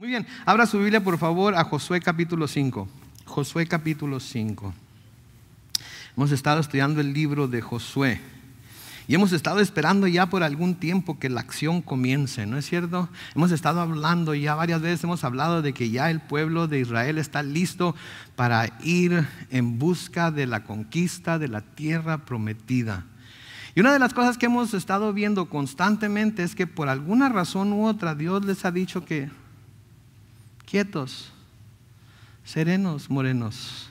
Muy bien, abra su Biblia por favor a Josué capítulo 5. Josué capítulo 5. Hemos estado estudiando el libro de Josué. Y hemos estado esperando ya por algún tiempo que la acción comience, ¿no es cierto? Hemos estado hablando ya varias veces, hemos hablado de que ya el pueblo de Israel está listo para ir en busca de la conquista de la tierra prometida. Y una de las cosas que hemos estado viendo constantemente es que por alguna razón u otra Dios les ha dicho que quietos, serenos, morenos,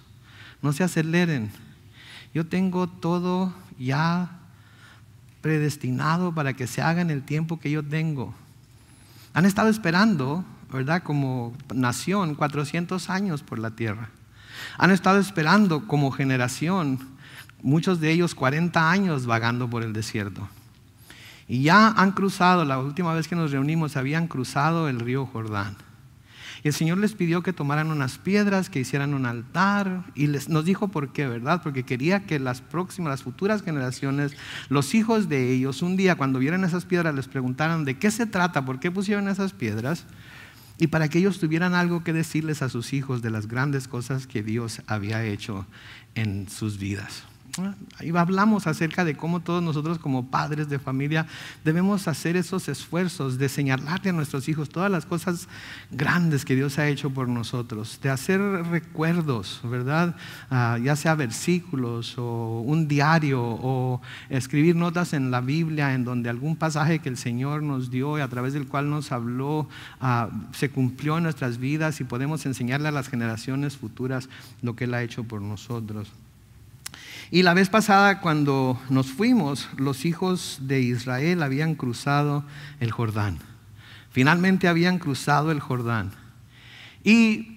no se aceleren. Yo tengo todo ya predestinado para que se haga en el tiempo que yo tengo. Han estado esperando, ¿verdad? Como nación, 400 años por la tierra. Han estado esperando como generación, muchos de ellos 40 años vagando por el desierto. Y ya han cruzado, la última vez que nos reunimos, habían cruzado el río Jordán. Y el Señor les pidió que tomaran unas piedras, que hicieran un altar, y les, nos dijo por qué, ¿verdad? Porque quería que las próximas, las futuras generaciones, los hijos de ellos, un día cuando vieran esas piedras, les preguntaran de qué se trata, por qué pusieron esas piedras, y para que ellos tuvieran algo que decirles a sus hijos de las grandes cosas que Dios había hecho en sus vidas. Ahí hablamos acerca de cómo todos nosotros como padres de familia debemos hacer esos esfuerzos de señalarle a nuestros hijos todas las cosas grandes que Dios ha hecho por nosotros, de hacer recuerdos, ¿verdad? Ah, ya sea versículos o un diario o escribir notas en la Biblia en donde algún pasaje que el Señor nos dio y a través del cual nos habló ah, se cumplió en nuestras vidas y podemos enseñarle a las generaciones futuras lo que Él ha hecho por nosotros. Y la vez pasada cuando nos fuimos, los hijos de Israel habían cruzado el Jordán. Finalmente habían cruzado el Jordán. Y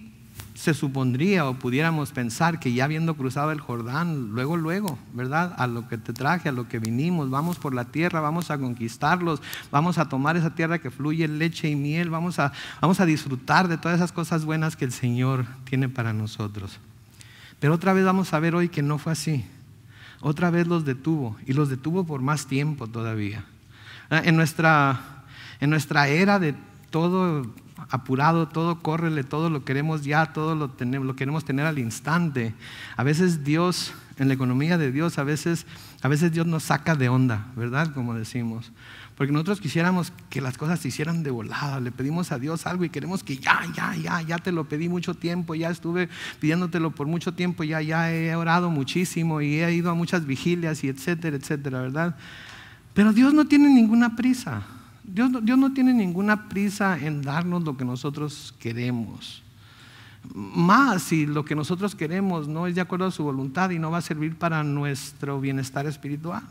se supondría o pudiéramos pensar que ya habiendo cruzado el Jordán, luego, luego, ¿verdad? A lo que te traje, a lo que vinimos, vamos por la tierra, vamos a conquistarlos, vamos a tomar esa tierra que fluye leche y miel, vamos a, vamos a disfrutar de todas esas cosas buenas que el Señor tiene para nosotros. Pero otra vez vamos a ver hoy que no fue así otra vez los detuvo y los detuvo por más tiempo todavía. Ah, en nuestra, en nuestra era de todo apurado, todo córrele, todo lo queremos ya, todo lo, tenemos, lo queremos tener al instante. A veces Dios, en la economía de Dios, a veces, a veces Dios nos saca de onda, ¿verdad? Como decimos. Porque nosotros quisiéramos que las cosas se hicieran de volada. Le pedimos a Dios algo y queremos que ya, ya, ya, ya te lo pedí mucho tiempo, ya estuve pidiéndotelo por mucho tiempo, ya, ya he orado muchísimo y he ido a muchas vigilias y etcétera, etcétera, ¿verdad? Pero Dios no tiene ninguna prisa. Dios Dios no tiene ninguna prisa en darnos lo que nosotros queremos. Más si lo que nosotros queremos no es de acuerdo a su voluntad y no va a servir para nuestro bienestar espiritual.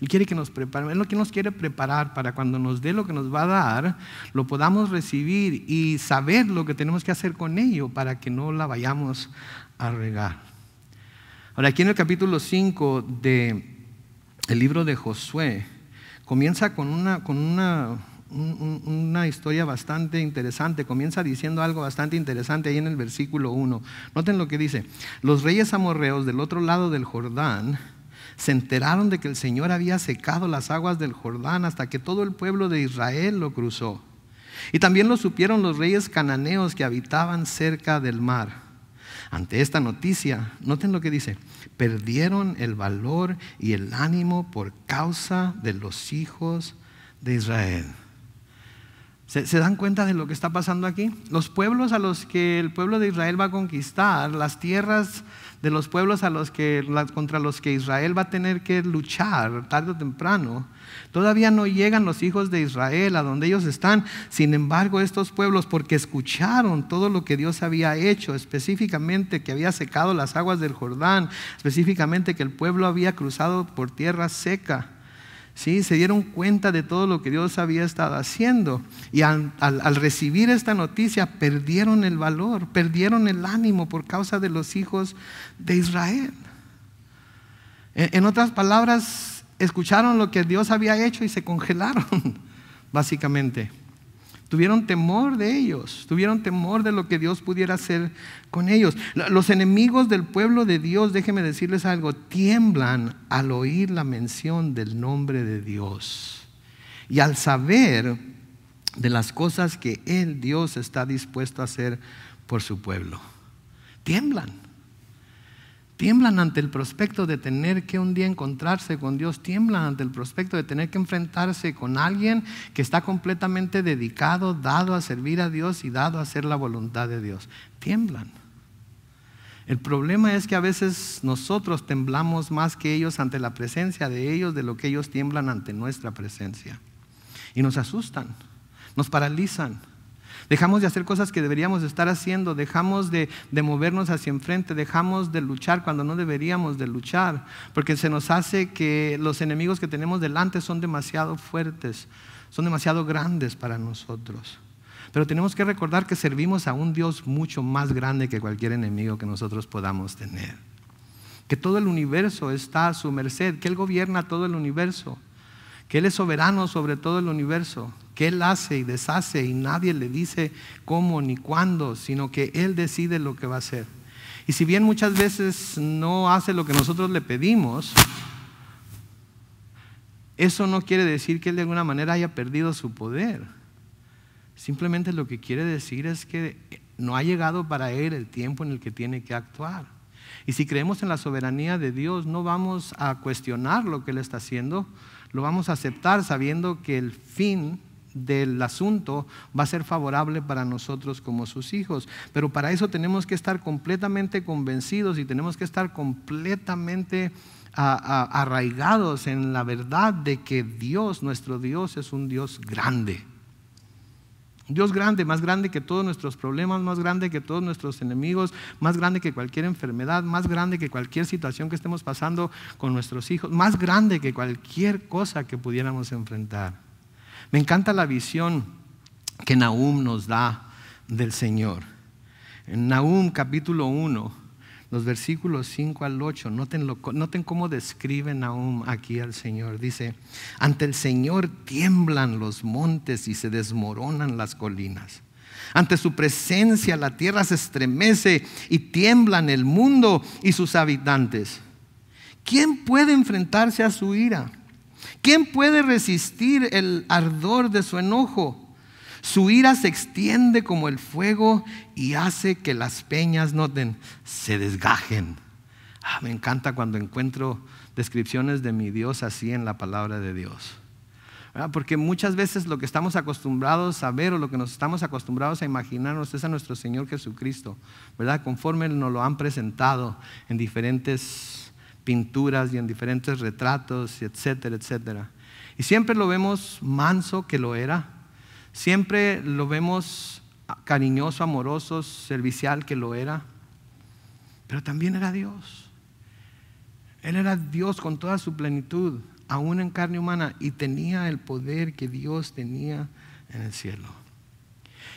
Él quiere que nos prepare, Él lo que nos quiere preparar para cuando nos dé lo que nos va a dar, lo podamos recibir y saber lo que tenemos que hacer con ello para que no la vayamos a regar. Ahora, aquí en el capítulo 5 del libro de Josué, comienza con una, con una, una historia bastante interesante. Comienza diciendo algo bastante interesante ahí en el versículo 1. Noten lo que dice. Los reyes amorreos del otro lado del Jordán se enteraron de que el Señor había secado las aguas del Jordán hasta que todo el pueblo de Israel lo cruzó. Y también lo supieron los reyes cananeos que habitaban cerca del mar. Ante esta noticia, noten lo que dice, perdieron el valor y el ánimo por causa de los hijos de Israel. ¿Se, dan cuenta de lo que está pasando aquí? Los pueblos a los que el pueblo de Israel va a conquistar, las tierras de los pueblos a los que, contra los que Israel va a tener que luchar tarde o temprano. Todavía no llegan los hijos de Israel a donde ellos están. Sin embargo, estos pueblos, porque escucharon todo lo que Dios había hecho, específicamente que había secado las aguas del Jordán, específicamente que el pueblo había cruzado por tierra seca, se dieron cuenta de todo lo que Dios había estado haciendo. Y al, recibir esta noticia perdieron el valor, perdieron el ánimo por causa de los hijos de Israel. en otras palabras, escucharon lo que Dios había hecho y se congelaron, básicamente. Tuvieron temor de ellos, tuvieron temor de lo que Dios pudiera hacer con ellos. Los enemigos del pueblo de Dios, déjenme decirles algo, tiemblan al oír la mención del nombre de Dios y al saber de las cosas que el Dios está dispuesto a hacer por su pueblo. Tiemblan. Tiemblan ante el prospecto de tener que un día encontrarse con Dios, tiemblan ante el prospecto de tener que enfrentarse con alguien que está completamente dedicado, dado a servir a Dios y dado a hacer la voluntad de Dios. Tiemblan. El problema es que a veces nosotros temblamos más que ellos ante la presencia de ellos de lo que ellos tiemblan ante nuestra presencia. Y nos asustan, nos paralizan Dejamos de hacer cosas que deberíamos estar haciendo, dejamos de, movernos hacia enfrente, dejamos de luchar cuando no deberíamos de luchar, porque se nos hace que los enemigos que tenemos delante son demasiado fuertes, son demasiado grandes para nosotros. Pero tenemos que recordar que servimos a un Dios mucho más grande que cualquier enemigo que nosotros podamos tener. Que todo el universo está a su merced, que Él gobierna todo el universo que Él es soberano sobre todo el universo, que Él hace y deshace y nadie le dice cómo ni cuándo, sino que Él decide lo que va a hacer. Y si bien muchas veces no hace lo que nosotros le pedimos, eso no quiere decir que Él de alguna manera haya perdido su poder. Simplemente lo que quiere decir es que no ha llegado para Él el tiempo en el que tiene que actuar. Y si creemos en la soberanía de Dios, no vamos a cuestionar lo que Él está haciendo, lo vamos a aceptar sabiendo que el fin del asunto va a ser favorable para nosotros como sus hijos. Pero para eso tenemos que estar completamente convencidos y tenemos que estar completamente arraigados en la verdad de que Dios, nuestro Dios, es un Dios grande. Dios grande, más grande que todos nuestros problemas, más grande que todos nuestros enemigos, más grande que cualquier enfermedad, más grande que cualquier situación que estemos pasando con nuestros hijos, más grande que cualquier cosa que pudiéramos enfrentar. Me encanta la visión que Nahum nos da del Señor. En Nahum capítulo 1, los versículos 5 al 8, noten, cómo describen aún aquí al Señor. Dice, ante el Señor tiemblan los montes y se desmoronan las colinas. Ante su presencia la tierra se estremece y tiemblan el mundo y sus habitantes. ¿Quién puede enfrentarse a su ira? ¿Quién puede resistir el ardor de su enojo? Su ira se extiende como el fuego y hace que las peñas noten, se desgajen. Ah, me encanta cuando encuentro descripciones de mi Dios así en la palabra de Dios. Porque muchas veces lo que estamos acostumbrados a ver o lo que nos estamos acostumbrados a imaginarnos es a nuestro Señor Jesucristo, ¿verdad? Conforme nos lo han presentado en diferentes pinturas y en diferentes retratos, etcétera, etcétera. Y siempre lo vemos manso que lo era, Siempre lo vemos cariñoso, amoroso, servicial que lo era, pero también era Dios. Él era Dios con toda su plenitud, aún en carne humana, y tenía el poder que Dios tenía en el cielo.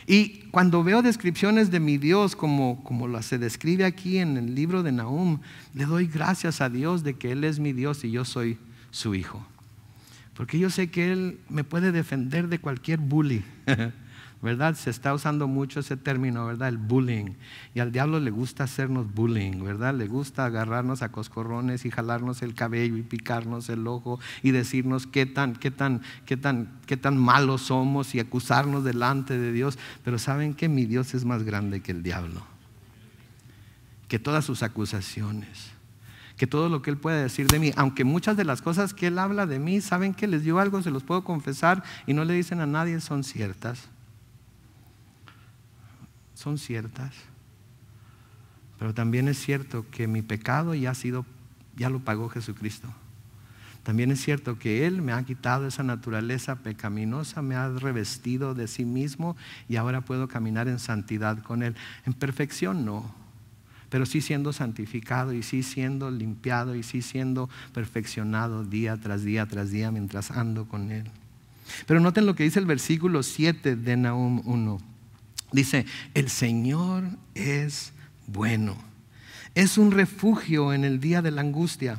Y cuando veo descripciones de mi Dios como, como se describe aquí en el libro de Nahum, le doy gracias a Dios de que Él es mi Dios y yo soy su hijo. Porque yo sé que Él me puede defender de cualquier bully. ¿Verdad? Se está usando mucho ese término, ¿verdad? El bullying. Y al diablo le gusta hacernos bullying, ¿verdad? Le gusta agarrarnos a coscorrones y jalarnos el cabello y picarnos el ojo y decirnos qué tan, tan, qué tan, qué tan malos somos y acusarnos delante de Dios. Pero saben que mi Dios es más grande que el diablo, que todas sus acusaciones que todo lo que Él puede decir de mí, aunque muchas de las cosas que Él habla de mí, saben que les dio algo, se los puedo confesar y no le dicen a nadie, son ciertas. Son ciertas. Pero también es cierto que mi pecado ya ha sido, ya lo pagó Jesucristo. También es cierto que Él me ha quitado esa naturaleza pecaminosa, me ha revestido de sí mismo y ahora puedo caminar en santidad con Él. En perfección no, pero sí siendo santificado y sí siendo limpiado y sí siendo perfeccionado día tras día tras día mientras ando con Él. Pero noten lo que dice el versículo 7 de Naum 1. Dice, el Señor es bueno. Es un refugio en el día de la angustia.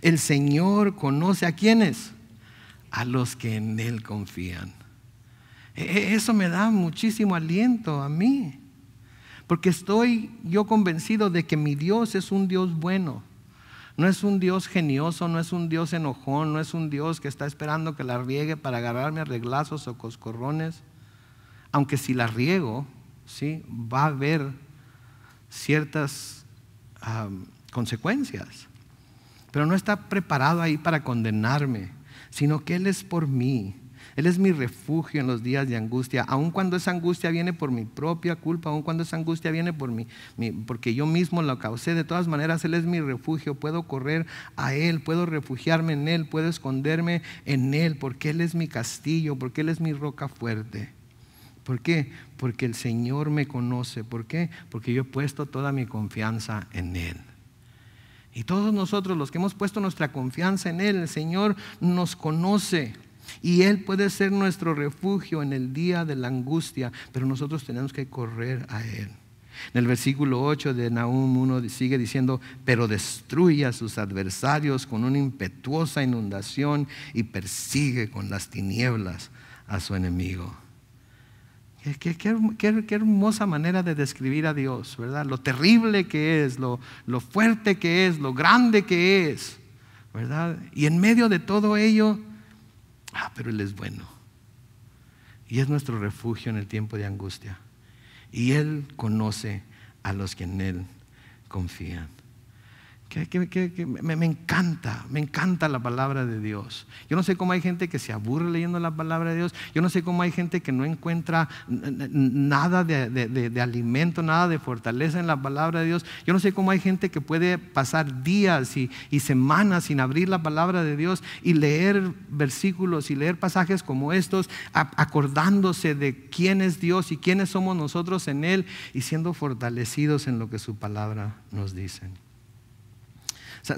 El Señor conoce a quienes, a los que en Él confían. E, e, eso me da muchísimo aliento a mí. Porque estoy yo convencido de que mi Dios es un Dios bueno. No es un Dios genioso, no es un Dios enojón, no es un Dios que está esperando que la riegue para agarrarme a reglazos o coscorrones. Aunque si la riego, ¿sí? va a haber ciertas consecuencias. Pero no está preparado ahí para condenarme, sino que Él es por mí él es mi refugio en los días de angustia, aun cuando esa angustia viene por mi propia culpa, aun cuando esa angustia viene por porque yo mismo la causé. De todas maneras, Él es mi refugio, puedo correr a Él, puedo refugiarme en Él, puedo esconderme en Él, porque Él es mi castillo, porque Él es mi roca fuerte. ¿Por qué? Porque el Señor me conoce. ¿Por qué? Porque yo he puesto toda mi confianza en Él. Y todos nosotros los que hemos puesto nuestra confianza en Él, el Señor nos conoce. Y Él puede ser nuestro refugio en el día de la angustia, pero nosotros tenemos que correr a Él. En el versículo 8 de Naum 1 sigue diciendo, pero destruye a sus adversarios con una impetuosa inundación y persigue con las tinieblas a su enemigo. Qué, hermosa manera de describir a Dios, ¿verdad? Lo terrible que es, lo, lo fuerte que es, lo grande que es, ¿verdad? Y en medio de todo ello, ah, pero Él es bueno. Y es nuestro refugio en el tiempo de angustia. Y Él conoce a los que en Él confían. Que, me, encanta, me encanta la palabra de Dios. Yo no sé cómo hay gente que se aburre leyendo la palabra de Dios. Yo no sé cómo hay gente que no encuentra nada de, alimento, nada de fortaleza en la palabra de Dios. Yo no sé cómo hay gente que puede pasar días y, semanas sin abrir la palabra de Dios y leer versículos y leer pasajes como estos, acordándose de quién es Dios y quiénes somos nosotros en Él y siendo fortalecidos en lo que su palabra nos dice.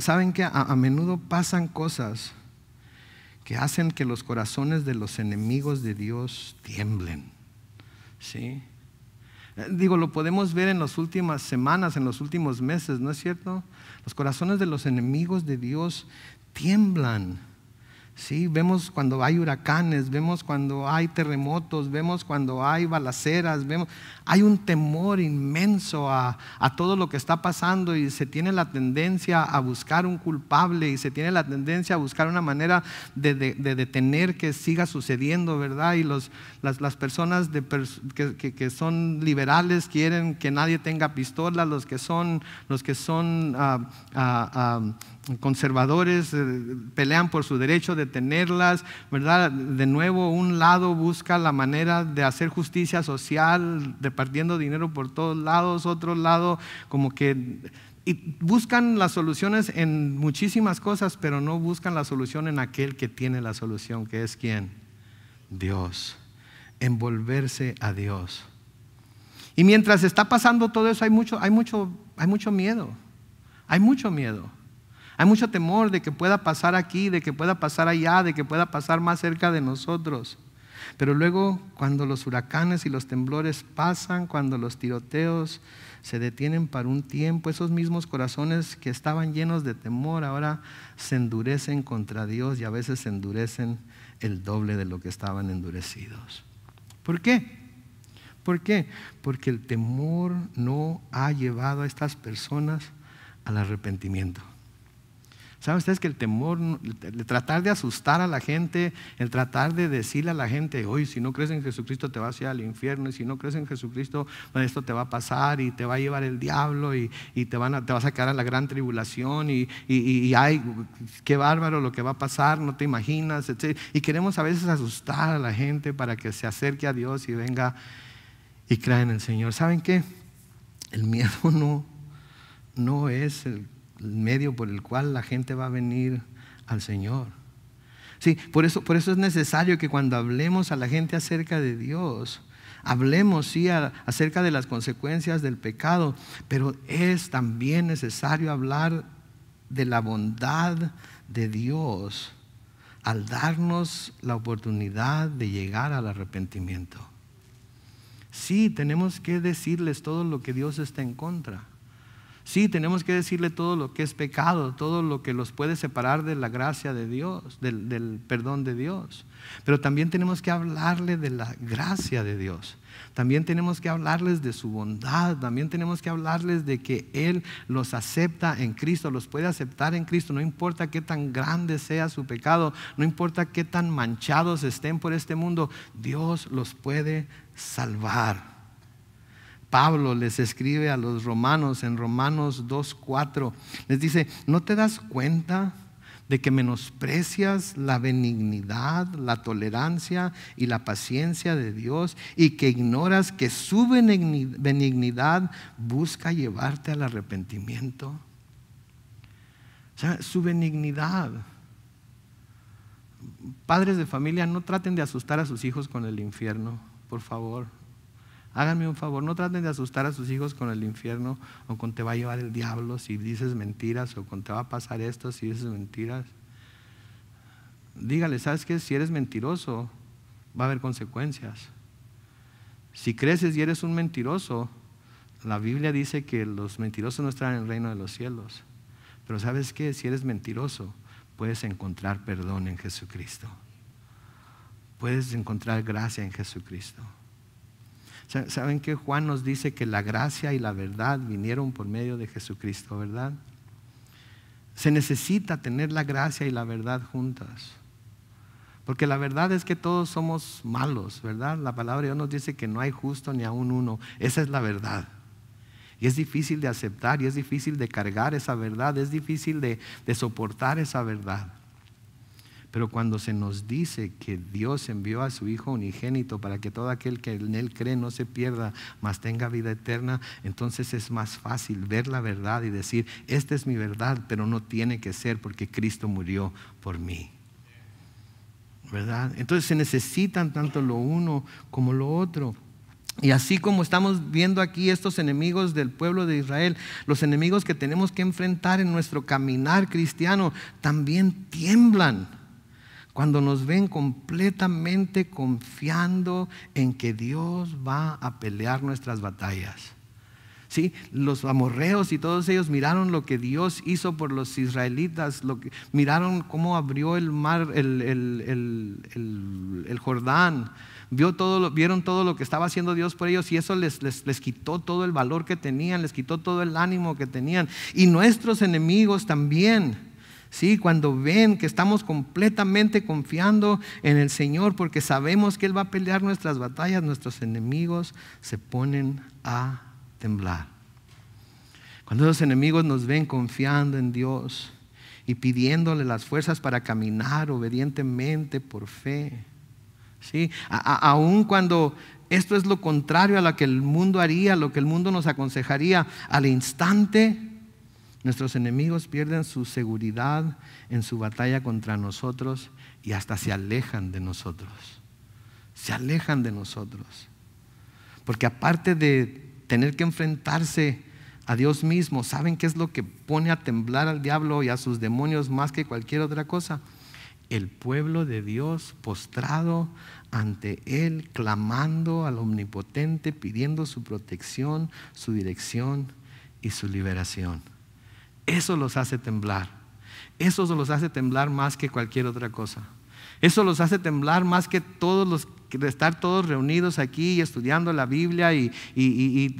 Saben que a, menudo pasan cosas que hacen que los corazones de los enemigos de Dios tiemblen. ¿Sí? Eh, digo, lo podemos ver en las últimas semanas, en los últimos meses, ¿no es cierto? Los corazones de los enemigos de Dios tiemblan Sí, vemos cuando hay huracanes, vemos cuando hay terremotos, vemos cuando hay balaceras, vemos, hay un temor inmenso a, todo lo que está pasando y se tiene la tendencia a buscar un culpable y se tiene la tendencia a buscar una manera de, detener que siga sucediendo, ¿verdad? Y los, las, personas que, son liberales quieren que nadie tenga pistola, los que son, los que son ah, ah, ah, conservadores eh, pelean por su derecho de tenerlas, ¿verdad? De nuevo, un lado busca la manera de hacer justicia social, repartiendo dinero por todos lados, otro lado como que... Y buscan las soluciones en muchísimas cosas, pero no buscan la solución en aquel que tiene la solución, que es quién? Dios. Envolverse a Dios. Y mientras está pasando todo eso, hay mucho, hay mucho, hay mucho miedo. Hay mucho miedo. Hay mucho temor de que pueda pasar aquí, de que pueda pasar allá, de que pueda pasar más cerca de nosotros. Pero luego, cuando los huracanes y los temblores pasan, cuando los tiroteos se detienen para un tiempo, esos mismos corazones que estaban llenos de temor ahora se endurecen contra Dios y a veces se endurecen el doble de lo que estaban endurecidos. ¿Por qué? ¿Por qué? Porque el temor no ha llevado a estas personas al arrepentimiento. ¿Saben ustedes que el temor, el tratar de asustar a la gente, el tratar de decirle a la gente, hoy si no crees en Jesucristo te vas a ir al infierno, y si no crees en Jesucristo pues, esto te va a pasar y te va a llevar el diablo y, te, van a, te vas a la gran tribulación y, y, y, ay, qué bárbaro lo que va a pasar, no te imaginas, etc. Y queremos a veces asustar a la gente para que se acerque a Dios y venga y crea en el Señor. ¿Saben qué? El miedo no, no es el medio por el cual la gente va a venir al Señor. Sí, por eso, por eso es necesario que cuando hablemos a la gente acerca de Dios, hablemos sí acerca de las consecuencias del pecado, pero es también necesario hablar de la bondad de Dios al darnos la oportunidad de llegar al arrepentimiento. Sí, tenemos que decirles todo lo que Dios está en contra. Sí, tenemos que decirle todo lo que es pecado, todo lo que los puede separar de la gracia de Dios, del, perdón de Dios. Pero también tenemos que hablarle de la gracia de Dios. También tenemos que hablarles de su bondad, también tenemos que hablarles de que Él los acepta en Cristo, los puede aceptar en Cristo, no importa qué tan grande sea su pecado, no importa qué tan manchados estén por este mundo, Dios los puede salvar. Pablo les escribe a los romanos en Romanos 2.4. Les dice, ¿no te das cuenta de que menosprecias la benignidad, la tolerancia y la paciencia de Dios y que ignoras que su benignidad busca llevarte al arrepentimiento? O sea, su benignidad. Padres de familia, no traten de asustar a sus hijos con el infierno, por favor. Háganme un favor, no traten de asustar a sus hijos con el infierno o con te va a llevar el diablo si dices mentiras o con te va a pasar esto si dices mentiras. Dígale, ¿sabes qué? Si eres mentiroso, va a haber consecuencias. Si creces y eres un mentiroso, la Biblia dice que los mentirosos no están en el reino de los cielos. Pero ¿sabes qué? Si eres mentiroso, puedes encontrar perdón en Jesucristo. Puedes encontrar gracia en Jesucristo. ¿Saben que Juan nos dice que la gracia y la verdad vinieron por medio de Jesucristo, verdad? Se necesita tener la gracia y la verdad juntas. Porque la verdad es que todos somos malos, ¿verdad? La palabra de Dios nos dice que no hay justo ni aún uno. Esa es la verdad. Y es difícil de aceptar y es difícil de cargar esa verdad, es difícil de soportar esa verdad. Pero cuando se nos dice que Dios envió a su Hijo unigénito para que todo aquel que en Él cree no se pierda, mas tenga vida eterna, entonces es más fácil ver la verdad y decir, esta es mi verdad, pero no tiene que ser porque Cristo murió por mí. ¿Verdad? Entonces se necesitan tanto lo uno como lo otro. Y así como estamos viendo aquí estos enemigos del pueblo de Israel, los enemigos que tenemos que enfrentar en nuestro caminar cristiano, también tiemblan cuando nos ven completamente confiando en que Dios va a pelear nuestras batallas. ¿Sí? Los amorreos y todos ellos miraron lo que Dios hizo por los israelitas, lo miraron cómo abrió el mar, el, Jordán, Vio todo, vieron todo lo que estaba haciendo Dios por ellos y eso les, les, les quitó todo el valor que tenían, les quitó todo el ánimo que tenían. Y nuestros enemigos también Sí, cuando ven que estamos completamente confiando en el Señor porque sabemos que Él va a pelear nuestras batallas, nuestros enemigos se ponen a temblar. Cuando los enemigos nos ven confiando en Dios y pidiéndole las fuerzas para caminar obedientemente por fe. ¿sí? aun cuando esto es lo contrario a lo que el mundo haría, lo que el mundo nos aconsejaría, al instante Nuestros enemigos pierden su seguridad en su batalla contra nosotros y hasta se alejan de nosotros. Se alejan de nosotros. Porque aparte de tener que enfrentarse a Dios mismo, ¿saben qué es lo que pone a temblar al diablo y a sus demonios más que cualquier otra cosa? El pueblo de Dios postrado ante Él, clamando al Omnipotente, pidiendo su protección, su dirección y su liberación. Eso los hace temblar. Eso los hace temblar más que cualquier otra cosa. Eso los hace temblar más que todos los de estar todos reunidos aquí y estudiando la Biblia y,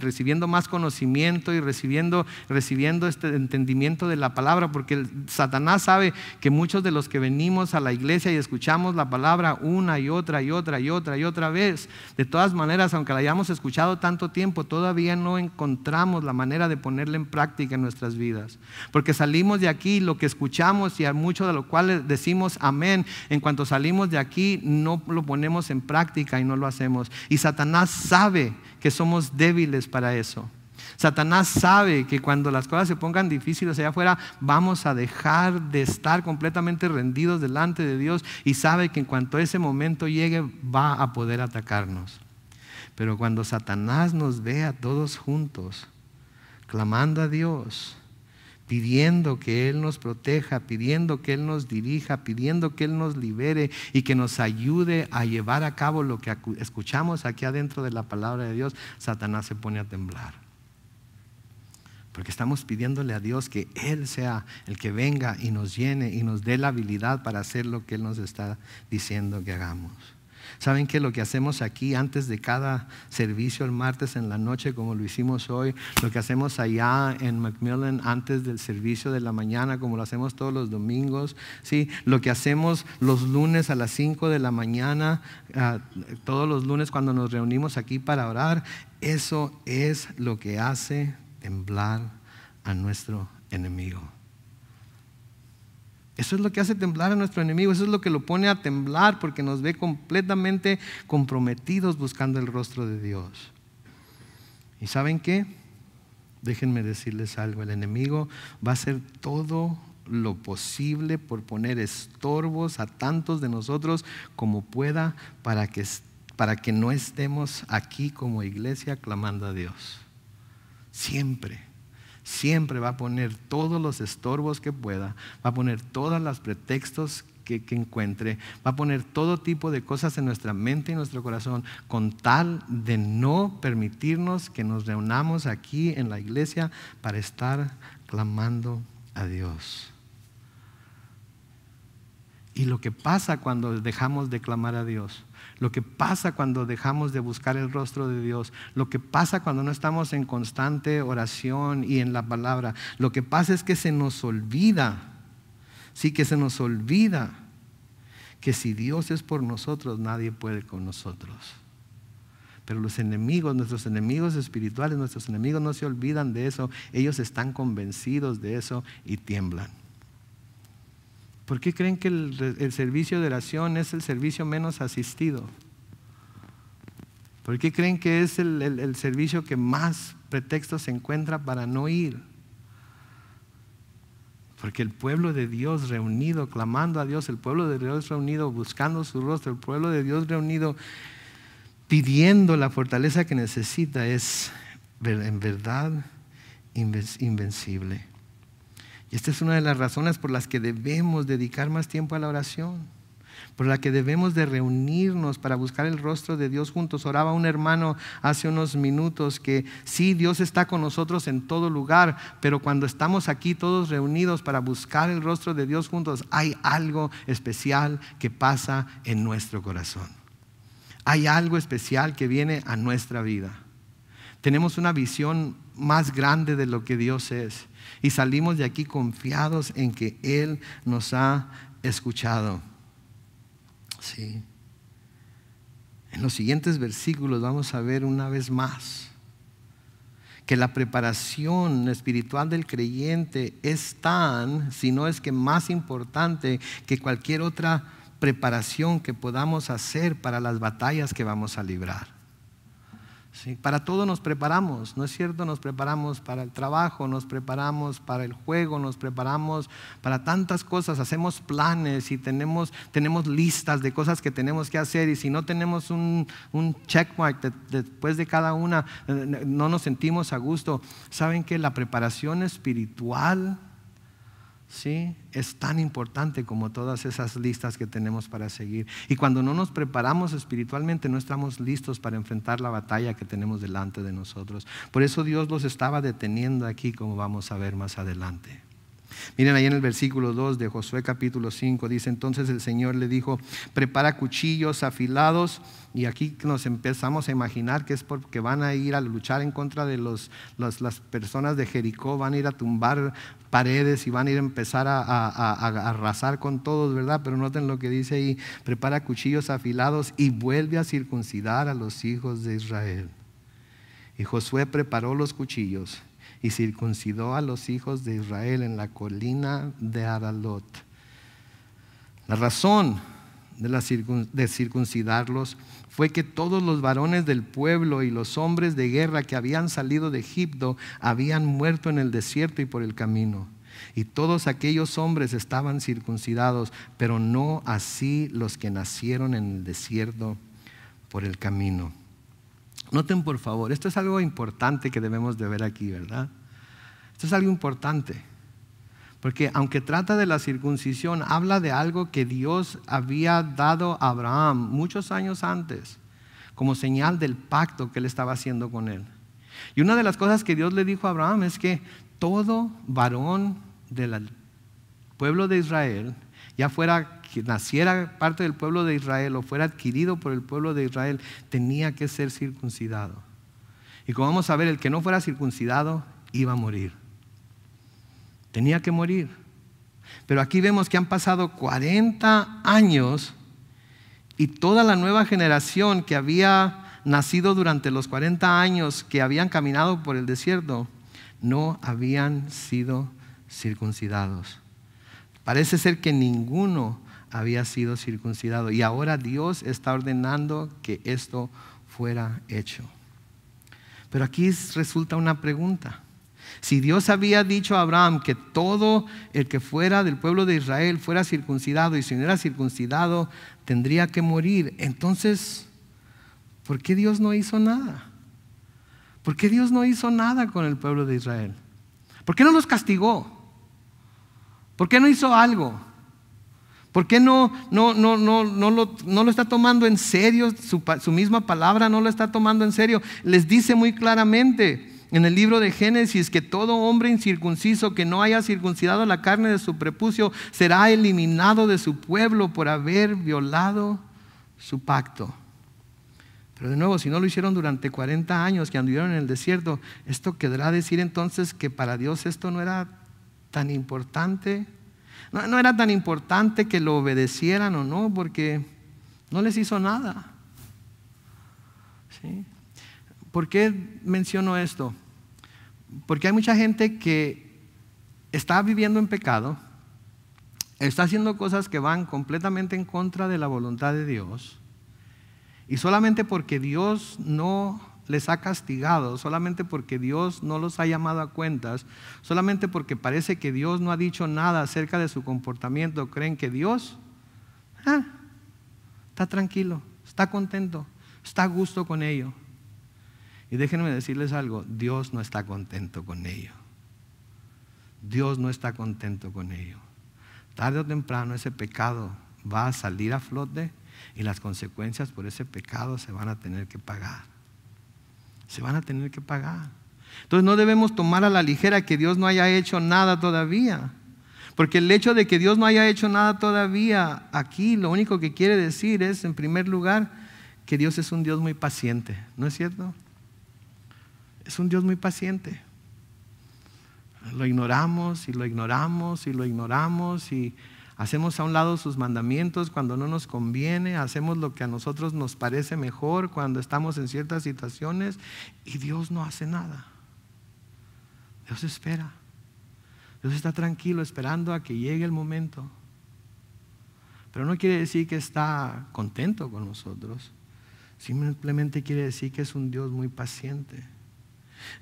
recibiendo más conocimiento y recibiendo, recibiendo este entendimiento de la palabra, porque Satanás sabe que muchos de los que venimos a la iglesia y escuchamos la palabra una y otra y otra y otra y otra vez, de todas maneras, aunque la hayamos escuchado tanto tiempo, todavía no encontramos la manera de ponerla en práctica en nuestras vidas, porque salimos de aquí, lo que escuchamos y a mucho de lo cual decimos amén, en cuanto salimos de aquí no lo ponemos en práctica y no lo hacemos. Y Satanás sabe que somos débiles para eso. Satanás sabe que cuando las cosas se pongan difíciles allá afuera, vamos a dejar de estar completamente rendidos delante de Dios y sabe que en cuanto ese momento llegue va a poder atacarnos. Pero cuando Satanás nos ve a todos juntos, clamando a Dios, pidiendo que Él nos proteja, pidiendo que Él nos dirija, pidiendo que Él nos libere y que nos ayude a llevar a cabo lo que escuchamos aquí adentro de la palabra de Dios, Satanás se pone a temblar. Porque estamos pidiéndole a Dios que Él sea el que venga y nos llene y nos dé la habilidad para hacer lo que Él nos está diciendo que hagamos. ¿Saben que lo que hacemos aquí antes de cada servicio el martes en la noche, como lo hicimos hoy, lo que hacemos allá en Macmillan antes del servicio de la mañana, como lo hacemos todos los domingos, ¿sí? lo que hacemos los lunes a las 5 de la mañana, ah, todos los lunes cuando nos reunimos aquí para orar, eso es lo que hace temblar a nuestro enemigo. Eso es lo que hace temblar a nuestro enemigo, eso es lo que lo pone a temblar porque nos ve completamente comprometidos buscando el rostro de Dios. ¿Y saben qué? Déjenme decirles algo, el enemigo va a hacer todo lo posible por poner estorbos a tantos de nosotros como pueda para que, para que no estemos aquí como iglesia clamando a Dios. Siempre siempre va a poner todos los estorbos que pueda, va a poner todos los pretextos que, encuentre, va a poner todo tipo de cosas en nuestra mente y nuestro corazón con tal de no permitirnos que nos reunamos aquí en la iglesia para estar clamando a Dios. Y lo que pasa cuando dejamos de clamar a Dios lo que pasa cuando dejamos de buscar el rostro de Dios, lo que pasa cuando no estamos en constante oración y en la palabra. Lo que pasa es que se nos olvida, sí que se nos olvida que si Dios es por nosotros, nadie puede con nosotros. Pero los enemigos, nuestros enemigos espirituales, nuestros enemigos no se olvidan de eso. Ellos están convencidos de eso y tiemblan. ¿Por qué creen que el, servicio de oración es el servicio menos asistido? ¿Por qué creen que es el, servicio que más pretextos se encuentra para no ir? Porque el pueblo de Dios reunido, clamando a Dios, el pueblo de Dios reunido, buscando su rostro, el pueblo de Dios reunido, pidiendo la fortaleza que necesita, es en verdad invencible. Y esta es una de las razones por las que debemos dedicar más tiempo a la oración, por la que debemos de reunirnos para buscar el rostro de Dios juntos. Oraba un hermano hace unos minutos que sí, Dios está con nosotros en todo lugar, pero cuando estamos aquí todos reunidos para buscar el rostro de Dios juntos, hay algo especial que pasa en nuestro corazón. Hay algo especial que viene a nuestra vida. Tenemos una visión más grande de lo que Dios es y salimos de aquí confiados en que Él nos ha escuchado. Sí. En los siguientes versículos vamos a ver una vez más que la preparación espiritual del creyente es tan, si no es que más importante que cualquier otra preparación que podamos hacer para las batallas que vamos a librar. Para todo nos preparamos, ¿no es cierto? Nos preparamos para el trabajo, nos preparamos para el juego, nos preparamos para tantas cosas, hacemos planes y tenemos, tenemos listas de cosas que tenemos que hacer y si no tenemos un, un checkmark después de cada una, eh, no nos sentimos a gusto. ¿Saben que la preparación espiritual ¿sí? Es tan importante como todas esas listas que tenemos para seguir. Y cuando no nos preparamos espiritualmente, no estamos listos para enfrentar la batalla que tenemos delante de nosotros. Por eso Dios los estaba deteniendo aquí, como vamos a ver más adelante. Miren ahí en el versículo 2 de Josué capítulo 5, dice, entonces el Señor le dijo, prepara cuchillos afilados, y aquí nos empezamos a imaginar que es porque van a ir a luchar en contra de los, las personas de Jericó, van a ir a tumbar paredes y van a ir a empezar a, a, arrasar con todos, ¿verdad? Pero noten lo que dice ahí, prepara cuchillos afilados y vuelve a circuncidar a los hijos de Israel. Y Josué preparó los cuchillos y circuncidó a los hijos de Israel en la colina de Aralot. La razón de, de circuncidarlos fue que todos los varones del pueblo y los hombres de guerra que habían salido de Egipto habían muerto en el desierto y por el camino. Y todos aquellos hombres estaban circuncidados, pero no así los que nacieron en el desierto por el camino. Noten por favor, esto es algo importante que debemos de ver aquí, ¿verdad? Esto es algo importante. Porque aunque trata de la circuncisión, habla de algo que Dios había dado a Abraham muchos años antes, como señal del pacto que él estaba haciendo con él. Y una de las cosas que Dios le dijo a Abraham es que todo varón del pueblo de Israel, ya fuera naciera parte del pueblo de Israel o fuera adquirido por el pueblo de Israel, tenía que ser circuncidado. Y como vamos a ver, el que no fuera circuncidado iba a morir. Tenía que morir. Pero aquí vemos que han pasado 40 años y toda la nueva generación que había nacido durante los 40 años que habían caminado por el desierto, no habían sido circuncidados. Parece ser que ninguno había sido circuncidado. Y ahora Dios está ordenando que esto fuera hecho. Pero aquí resulta una pregunta. Si Dios había dicho a Abraham que todo el que fuera del pueblo de Israel fuera circuncidado y si no era circuncidado tendría que morir, entonces, ¿por qué Dios no hizo nada? ¿Por qué Dios no hizo nada con el pueblo de Israel? ¿Por qué no los castigó? ¿Por qué no hizo algo? ¿Por qué no, no, no, no, lo, está tomando en serio? Su, su misma palabra no lo está tomando en serio. Les dice muy claramente, en el libro de Génesis que todo hombre incircunciso que no haya circuncidado la carne de su prepucio será eliminado de su pueblo por haber violado su pacto. Pero de nuevo, si no lo hicieron durante 40 años que anduvieron en el desierto, ¿esto querrá decir entonces que para Dios esto no era tan importante? No, era tan importante que lo obedecieran o no, porque no les hizo nada. ¿Por qué menciono esto? Porque hay mucha gente que está viviendo en pecado, está haciendo cosas que van completamente en contra de la voluntad de Dios, y solamente porque Dios no les ha castigado, solamente porque Dios no los ha llamado a cuentas, solamente porque parece que Dios no ha dicho nada acerca de su comportamiento, creen que Dios ah, está tranquilo, está contento, está a gusto con ello. Y déjenme decirles algo, Dios no está contento con ello. Dios no está contento con ello. Tarde o temprano ese pecado va a salir a flote y las consecuencias por ese pecado se van a tener que pagar se van a tener que pagar. Entonces no debemos tomar a la ligera que Dios no haya hecho nada todavía. Porque el hecho de que Dios no haya hecho nada todavía aquí, lo único que quiere decir es, en primer lugar, que Dios es un Dios muy paciente. ¿No es cierto? Es un Dios muy paciente. Lo ignoramos y lo ignoramos y lo ignoramos y Hacemos a un lado sus mandamientos cuando no nos conviene, hacemos lo que a nosotros nos parece mejor cuando estamos en ciertas situaciones y Dios no hace nada. Dios espera. Dios está tranquilo esperando a que llegue el momento. Pero no quiere decir que está contento con nosotros. Simplemente quiere decir que es un Dios muy paciente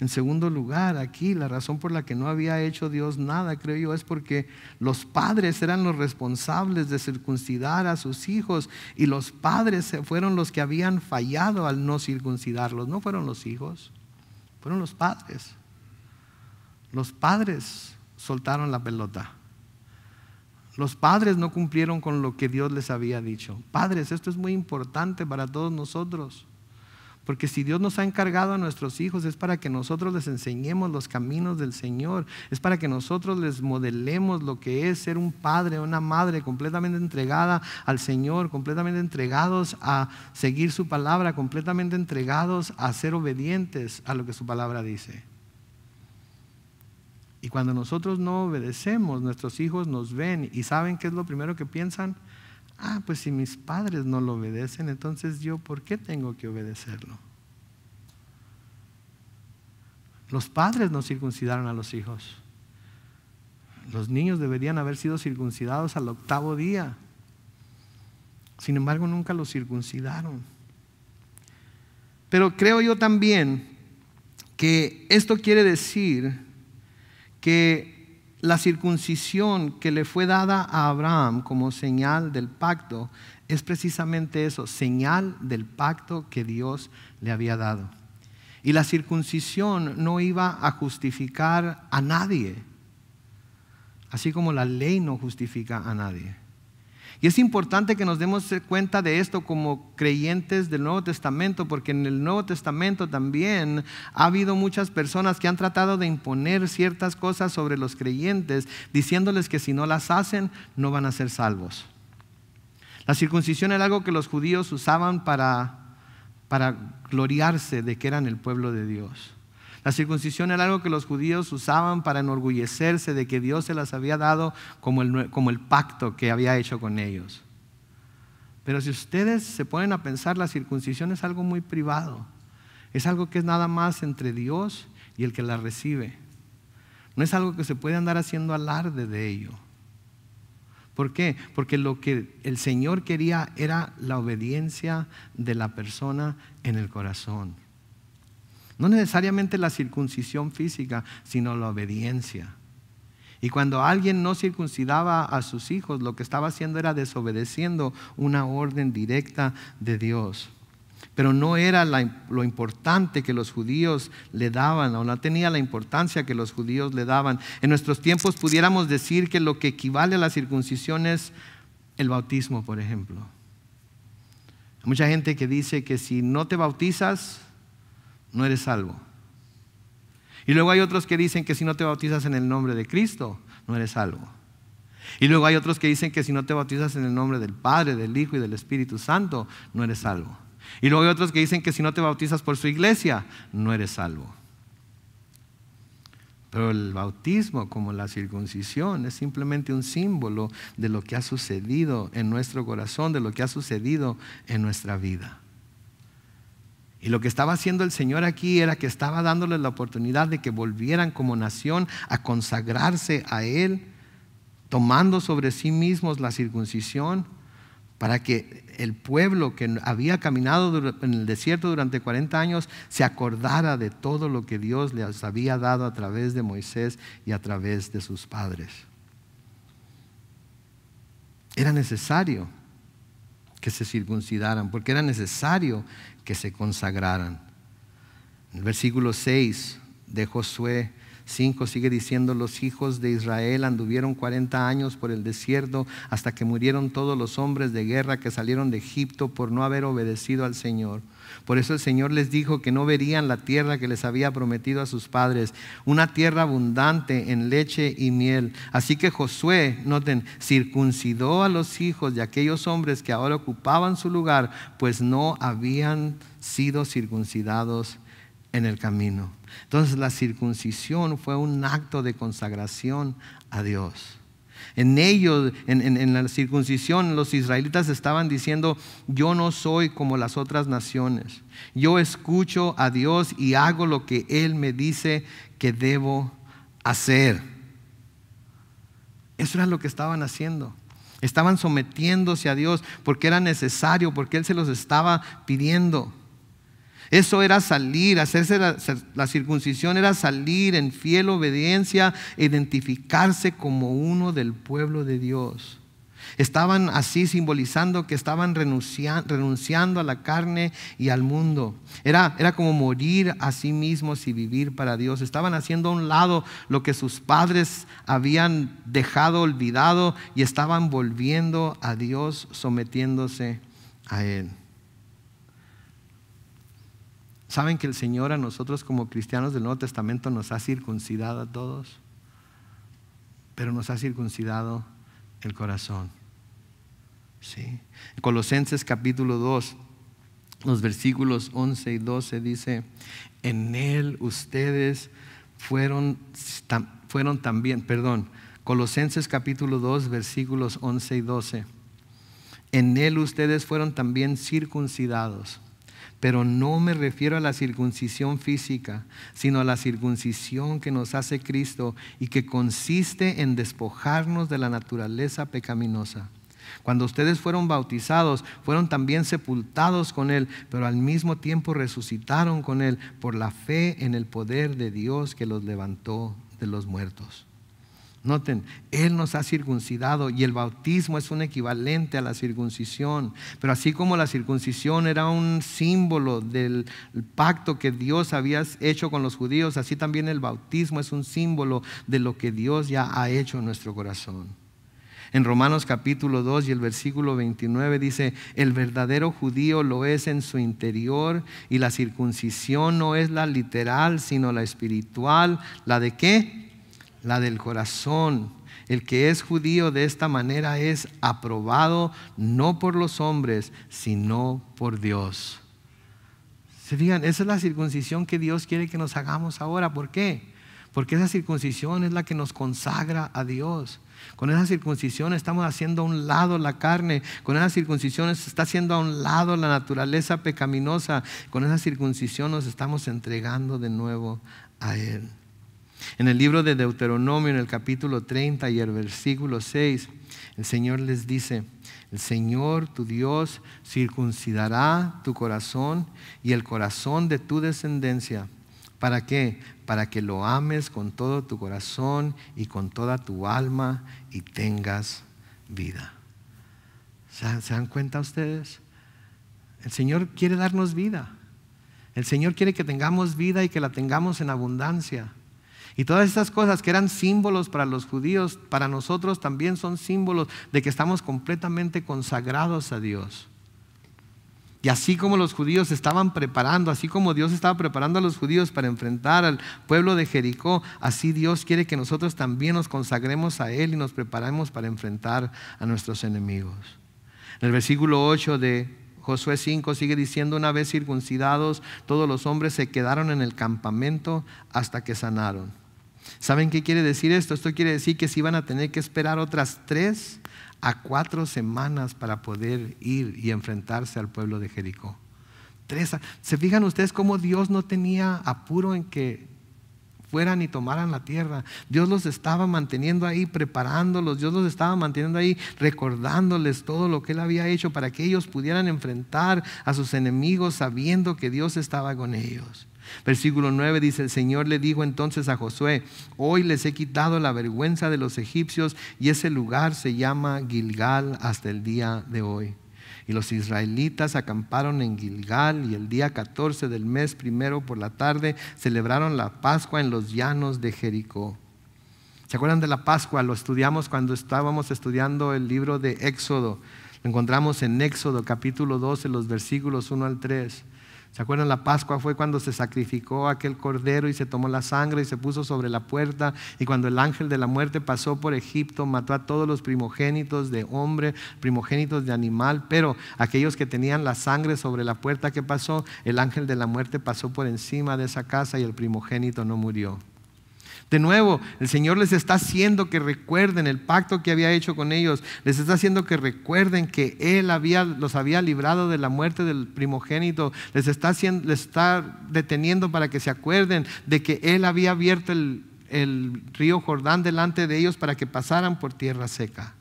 en segundo lugar, aquí la razón por la que no había hecho Dios nada, creo yo, es porque los padres eran los responsables de circuncidar a sus hijos y los padres fueron los que habían fallado al no circuncidarlos. No fueron los hijos, fueron los padres. Los padres soltaron la pelota. Los padres no cumplieron con lo que Dios les había dicho. Padres, esto es muy importante para todos nosotros. Porque si Dios nos ha encargado a nuestros hijos es para que nosotros les enseñemos los caminos del Señor, es para que nosotros les modelemos lo que es ser un padre, una madre completamente entregada al Señor, completamente entregados a seguir su palabra, completamente entregados a ser obedientes a lo que su palabra dice. Y cuando nosotros no obedecemos, nuestros hijos nos ven y saben qué es lo primero que piensan, Ah, pues si mis padres no lo obedecen, entonces yo, ¿por qué tengo que obedecerlo? Los padres no circuncidaron a los hijos. Los niños deberían haber sido circuncidados al octavo día. Sin embargo, nunca los circuncidaron. Pero creo yo también que esto quiere decir que la circuncisión que le fue dada a Abraham como señal del pacto es precisamente eso, señal del pacto que Dios le había dado. Y la circuncisión no iba a justificar a nadie, así como la ley no justifica a nadie. Y es importante que nos demos cuenta de esto como creyentes del Nuevo Testamento, porque en el Nuevo Testamento también ha habido muchas personas que han tratado de imponer ciertas cosas sobre los creyentes, diciéndoles que si no las hacen, no van a ser salvos. La circuncisión era algo que los judíos usaban para, gloriarse de que eran el pueblo de Dios. La circuncisión era algo que los judíos usaban para enorgullecerse de que Dios se las había dado como el, como el pacto que había hecho con ellos. Pero si ustedes se ponen a pensar, la circuncisión es algo muy privado. Es algo que es nada más entre Dios y el que la recibe. No es algo que se puede andar haciendo alarde de ello. ¿Por qué? Porque lo que el Señor quería era la obediencia de la persona en el corazón. No necesariamente la circuncisión física, sino la obediencia. Y cuando alguien no circuncidaba a sus hijos, lo que estaba haciendo era desobedeciendo una orden directa de Dios. Pero no era lo importante que los judíos le daban, o no tenía la importancia que los judíos le daban. En nuestros tiempos pudiéramos decir que lo que equivale a la circuncisión es el bautismo, por ejemplo. Hay mucha gente que dice que si no te bautizas, no eres salvo. Y luego hay otros que dicen que si no te bautizas en el nombre de Cristo, no eres salvo. Y luego hay otros que dicen que si no te bautizas en el nombre del Padre, del Hijo y del Espíritu Santo, no eres salvo. Y luego hay otros que dicen que si no te bautizas por su iglesia, no eres salvo. Pero el bautismo, como la circuncisión, es simplemente un símbolo de lo que ha sucedido en nuestro corazón, de lo que ha sucedido en nuestra vida. Y lo que estaba haciendo el Señor aquí era que estaba dándoles la oportunidad de que volvieran como nación a consagrarse a Él, tomando sobre sí mismos la circuncisión, para que el pueblo que había caminado en el desierto durante 40 años se acordara de todo lo que Dios les había dado a través de Moisés y a través de sus padres. Era necesario que se circuncidaran, porque era necesario que se consagraran. el versículo 6 de Josué 5 sigue diciendo, los hijos de Israel anduvieron 40 años por el desierto hasta que murieron todos los hombres de guerra que salieron de Egipto por no haber obedecido al Señor. Por eso el Señor les dijo que no verían la tierra que les había prometido a sus padres, una tierra abundante en leche y miel. Así que Josué, noten, circuncidó a los hijos de aquellos hombres que ahora ocupaban su lugar, pues no habían sido circuncidados en el camino. Entonces la circuncisión fue un acto de consagración a Dios. En ellos, en, la circuncisión, los israelitas estaban diciendo, yo no soy como las otras naciones. Yo escucho a Dios y hago lo que Él me dice que debo hacer. Eso era lo que estaban haciendo. Estaban sometiéndose a Dios porque era necesario, porque Él se los estaba pidiendo. Eso era salir, hacerse la, circuncisión era salir en fiel obediencia, identificarse como uno del pueblo de Dios. Estaban así simbolizando que estaban renunciando a la carne y al mundo. Era, era como morir a sí mismos y vivir para Dios. Estaban haciendo a un lado lo que sus padres habían dejado olvidado y estaban volviendo a Dios, sometiéndose a Él. ¿Saben que el Señor a nosotros como cristianos del Nuevo Testamento nos ha circuncidado a todos? Pero nos ha circuncidado el corazón. Sí. Colosenses capítulo 2, los versículos 11 y 12 dice, en él ustedes fueron, fueron también, perdón, Colosenses capítulo 2, versículos 11 y 12, en él ustedes fueron también circuncidados pero no me refiero a la circuncisión física, sino a la circuncisión que nos hace Cristo y que consiste en despojarnos de la naturaleza pecaminosa. Cuando ustedes fueron bautizados, fueron también sepultados con Él, pero al mismo tiempo resucitaron con Él por la fe en el poder de Dios que los levantó de los muertos. Noten, Él nos ha circuncidado y el bautismo es un equivalente a la circuncisión. Pero así como la circuncisión era un símbolo del pacto que Dios había hecho con los judíos, así también el bautismo es un símbolo de lo que Dios ya ha hecho en nuestro corazón. En Romanos capítulo 2 y el versículo 29 dice, el verdadero judío lo es en su interior y la circuncisión no es la literal, sino la espiritual. ¿La de qué? la del corazón. El que es judío de esta manera es aprobado no por los hombres, sino por Dios. Se fijan, esa es la circuncisión que Dios quiere que nos hagamos ahora. ¿Por qué? Porque esa circuncisión es la que nos consagra a Dios. Con esa circuncisión estamos haciendo a un lado la carne. Con esa circuncisión se está haciendo a un lado la naturaleza pecaminosa. Con esa circuncisión nos estamos entregando de nuevo a Él. En el libro de Deuteronomio, en el capítulo 30 y el versículo 6, el Señor les dice, el Señor tu Dios circuncidará tu corazón y el corazón de tu descendencia. ¿Para qué? Para que lo ames con todo tu corazón y con toda tu alma y tengas vida. ¿Se dan cuenta ustedes? El Señor quiere darnos vida. El Señor quiere que tengamos vida y que la tengamos en abundancia. Y todas estas cosas que eran símbolos para los judíos, para nosotros también son símbolos de que estamos completamente consagrados a Dios. Y así como los judíos estaban preparando, así como Dios estaba preparando a los judíos para enfrentar al pueblo de Jericó, así Dios quiere que nosotros también nos consagremos a Él y nos preparemos para enfrentar a nuestros enemigos. En el versículo 8 de Josué 5 sigue diciendo, una vez circuncidados, todos los hombres se quedaron en el campamento hasta que sanaron. ¿Saben qué quiere decir esto? Esto quiere decir que si van a tener que esperar otras tres a cuatro semanas para poder ir y enfrentarse al pueblo de Jericó. ¿Se fijan ustedes cómo Dios no tenía apuro en que fueran y tomaran la tierra. Dios los estaba manteniendo ahí, preparándolos, Dios los estaba manteniendo ahí, recordándoles todo lo que Él había hecho para que ellos pudieran enfrentar a sus enemigos sabiendo que Dios estaba con ellos. Versículo 9 dice, el Señor le dijo entonces a Josué, hoy les he quitado la vergüenza de los egipcios y ese lugar se llama Gilgal hasta el día de hoy. Y los israelitas acamparon en Gilgal y el día 14 del mes primero por la tarde celebraron la Pascua en los llanos de Jericó. ¿Se acuerdan de la Pascua? Lo estudiamos cuando estábamos estudiando el libro de Éxodo. Lo encontramos en Éxodo capítulo 12, los versículos 1 al 3. ¿Se acuerdan? La Pascua fue cuando se sacrificó aquel cordero y se tomó la sangre y se puso sobre la puerta. Y cuando el ángel de la muerte pasó por Egipto, mató a todos los primogénitos de hombre, primogénitos de animal. Pero aquellos que tenían la sangre sobre la puerta que pasó, el ángel de la muerte pasó por encima de esa casa y el primogénito no murió. De nuevo, el Señor les está haciendo que recuerden el pacto que había hecho con ellos, les está haciendo que recuerden que Él los había librado de la muerte del primogénito, les está, está deteniendo para que se acuerden de que Él había abierto el río Jordán delante de ellos para que pasaran por tierra seca.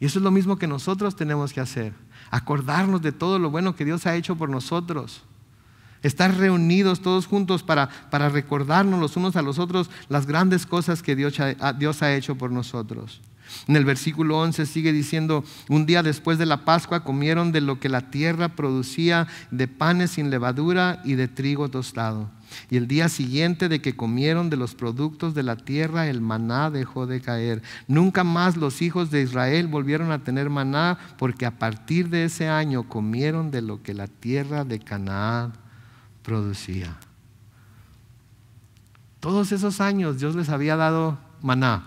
Y eso es lo mismo que nosotros tenemos que hacer, acordarnos de todo lo bueno que Dios ha hecho por nosotros estar reunidos todos juntos para, para recordarnos los unos a los otros las grandes cosas que Dios ha, Dios ha hecho por nosotros. En el versículo 11 sigue diciendo, un día después de la Pascua comieron de lo que la tierra producía, de panes sin levadura y de trigo tostado. Y el día siguiente de que comieron de los productos de la tierra, el maná dejó de caer. Nunca más los hijos de Israel volvieron a tener maná, porque a partir de ese año comieron de lo que la tierra de Canaán producía. Todos esos años Dios les había dado maná.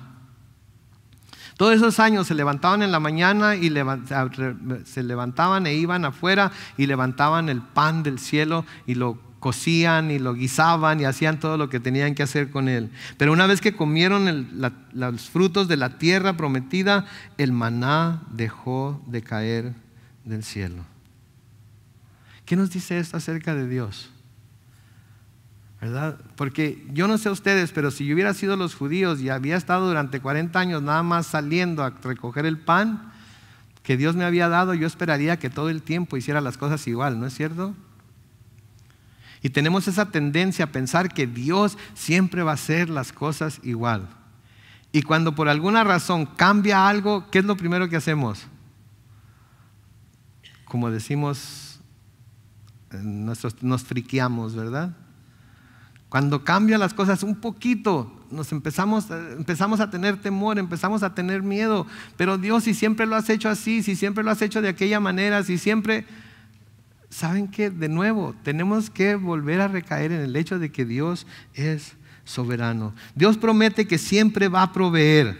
Todos esos años se levantaban en la mañana y se levantaban e iban afuera y levantaban el pan del cielo y lo cocían y lo guisaban y hacían todo lo que tenían que hacer con él. Pero una vez que comieron los frutos de la tierra prometida, el maná dejó de caer del cielo. ¿Qué nos dice esto acerca de Dios? ¿verdad? Porque yo no sé ustedes, pero si yo hubiera sido los judíos y había estado durante 40 años nada más saliendo a recoger el pan que Dios me había dado, yo esperaría que todo el tiempo hiciera las cosas igual, ¿no es cierto? Y tenemos esa tendencia a pensar que Dios siempre va a hacer las cosas igual. Y cuando por alguna razón cambia algo, ¿qué es lo primero que hacemos? Como decimos, eh, nos, nos friqueamos, ¿verdad? Cuando cambian las cosas un poquito, nos empezamos, eh, empezamos a tener temor, empezamos a tener miedo. Pero Dios, si siempre lo has hecho así, si siempre lo has hecho de aquella manera, si siempre... ¿Saben qué? De nuevo, tenemos que volver a recaer en el hecho de que Dios es soberano. Dios promete que siempre va a proveer,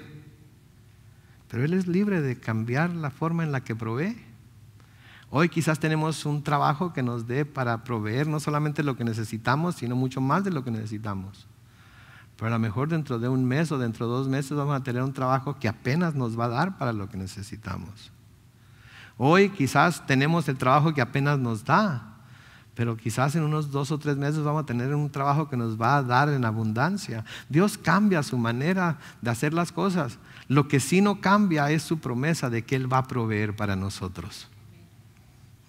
pero Él es libre de cambiar la forma en la que provee. Hoy quizás tenemos un trabajo que nos dé para proveer no solamente lo que necesitamos, sino mucho más de lo que necesitamos. Pero a lo mejor dentro de un mes o dentro de dos meses vamos a tener un trabajo que apenas nos va a dar para lo que necesitamos. Hoy quizás tenemos el trabajo que apenas nos da, pero quizás en unos dos o tres meses vamos a tener un trabajo que nos va a dar en abundancia. Dios cambia su manera de hacer las cosas. Lo que sí no cambia es su promesa de que Él va a proveer para nosotros.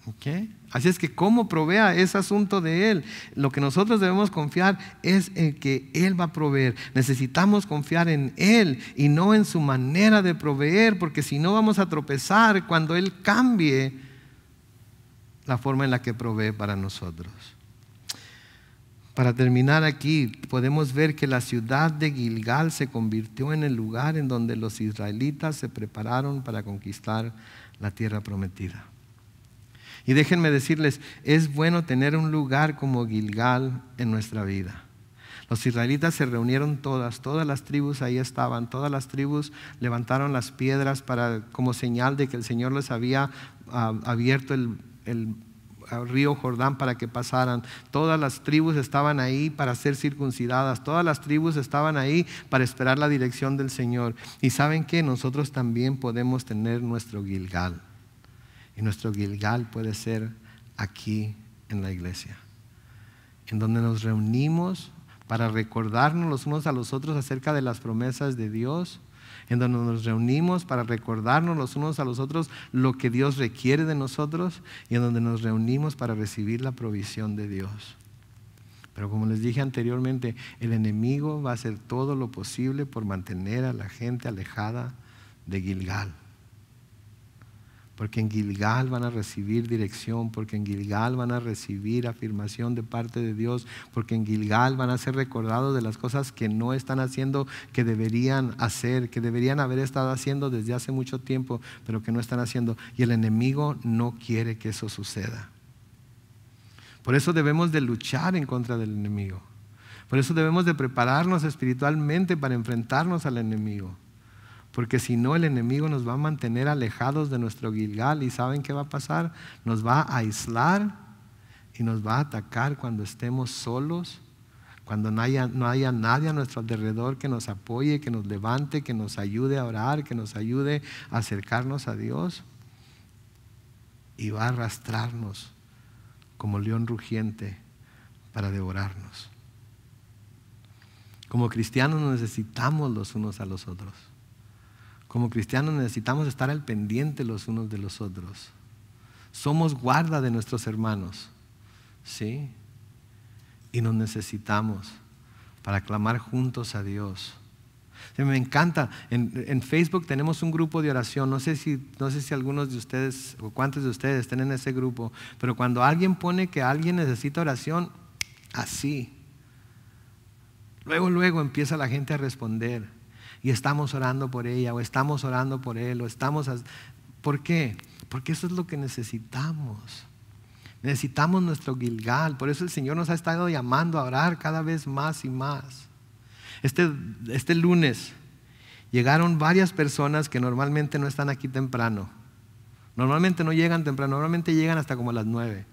Okay. Así es que cómo provea ese asunto de Él. Lo que nosotros debemos confiar es en que Él va a proveer. Necesitamos confiar en Él y no en su manera de proveer, porque si no vamos a tropezar cuando Él cambie la forma en la que provee para nosotros. Para terminar aquí, podemos ver que la ciudad de Gilgal se convirtió en el lugar en donde los israelitas se prepararon para conquistar la tierra prometida. Y déjenme decirles, es bueno tener un lugar como Gilgal en nuestra vida. Los israelitas se reunieron todas, todas las tribus ahí estaban, todas las tribus levantaron las piedras para, como señal de que el Señor les había ah, abierto el, el ah, río Jordán para que pasaran. Todas las tribus estaban ahí para ser circuncidadas. Todas las tribus estaban ahí para esperar la dirección del Señor. Y saben que nosotros también podemos tener nuestro Gilgal. Y nuestro Gilgal puede ser aquí en la iglesia, en donde nos reunimos para recordarnos los unos a los otros acerca de las promesas de Dios, en donde nos reunimos para recordarnos los unos a los otros lo que Dios requiere de nosotros y en donde nos reunimos para recibir la provisión de Dios. Pero como les dije anteriormente, el enemigo va a hacer todo lo posible por mantener a la gente alejada de Gilgal porque en Gilgal van a recibir dirección, porque en Gilgal van a recibir afirmación de parte de Dios, porque en Gilgal van a ser recordados de las cosas que no están haciendo, que deberían hacer, que deberían haber estado haciendo desde hace mucho tiempo, pero que no están haciendo. Y el enemigo no quiere que eso suceda. Por eso debemos de luchar en contra del enemigo. Por eso debemos de prepararnos espiritualmente para enfrentarnos al enemigo. Porque si no, el enemigo nos va a mantener alejados de nuestro Gilgal y ¿saben qué va a pasar? Nos va a aislar y nos va a atacar cuando estemos solos, cuando no haya, no haya nadie a nuestro alrededor que nos apoye, que nos levante, que nos ayude a orar, que nos ayude a acercarnos a Dios. Y va a arrastrarnos como león rugiente para devorarnos. Como cristianos necesitamos los unos a los otros. Como cristianos necesitamos estar al pendiente los unos de los otros. Somos guarda de nuestros hermanos. ¿Sí? Y nos necesitamos para clamar juntos a Dios. Me encanta. En, Facebook tenemos un grupo de oración. No sé, si, no sé si algunos de ustedes o cuántos de ustedes estén en ese grupo, pero cuando alguien pone que alguien necesita oración, así. Luego, luego empieza la gente a responder y estamos orando por ella o estamos orando por él o estamos... ¿Por qué? Porque eso es lo que necesitamos. Necesitamos nuestro Gilgal. Por eso el Señor nos ha estado llamando a orar cada vez más y más. Este, este lunes llegaron varias personas que normalmente no están aquí temprano. Normalmente no llegan temprano, normalmente llegan hasta como a las nueve.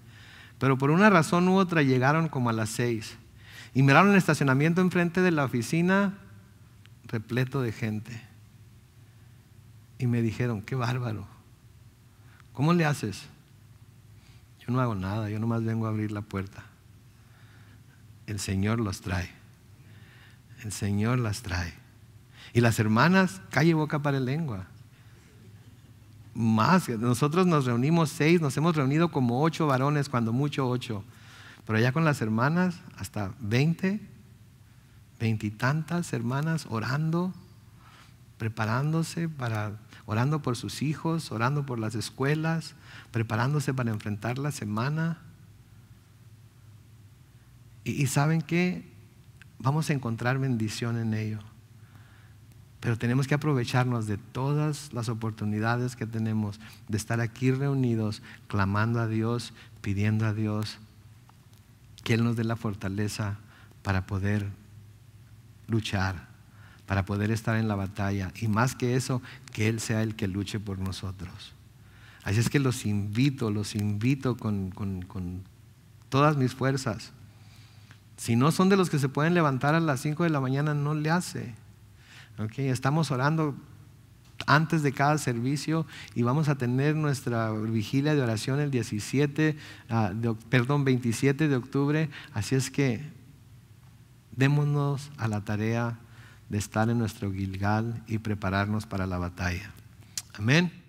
Pero por una razón u otra llegaron como a las seis. Y miraron el estacionamiento enfrente de la oficina repleto de gente. Y me dijeron, qué bárbaro. ¿Cómo le haces? Yo no hago nada, yo nomás vengo a abrir la puerta. El Señor los trae. El Señor las trae. Y las hermanas, calle boca para el lengua. Más, nosotros nos reunimos seis, nos hemos reunido como ocho varones, cuando mucho ocho. Pero allá con las hermanas, hasta veinte veintitantas hermanas orando, preparándose para, orando por sus hijos, orando por las escuelas, preparándose para enfrentar la semana. Y, y saben que vamos a encontrar bendición en ello. Pero tenemos que aprovecharnos de todas las oportunidades que tenemos de estar aquí reunidos, clamando a Dios, pidiendo a Dios que Él nos dé la fortaleza para poder luchar para poder estar en la batalla. Y más que eso, que Él sea el que luche por nosotros. Así es que los invito, los invito con, todas mis fuerzas. Si no son de los que se pueden levantar a las 5 de la mañana, no le hace. Okay, estamos orando antes de cada servicio y vamos a tener nuestra vigilia de oración el 17, ah, perdón, 27 de octubre. Así es que Démonos a la tarea de estar en nuestro Gilgal y prepararnos para la batalla. Amén.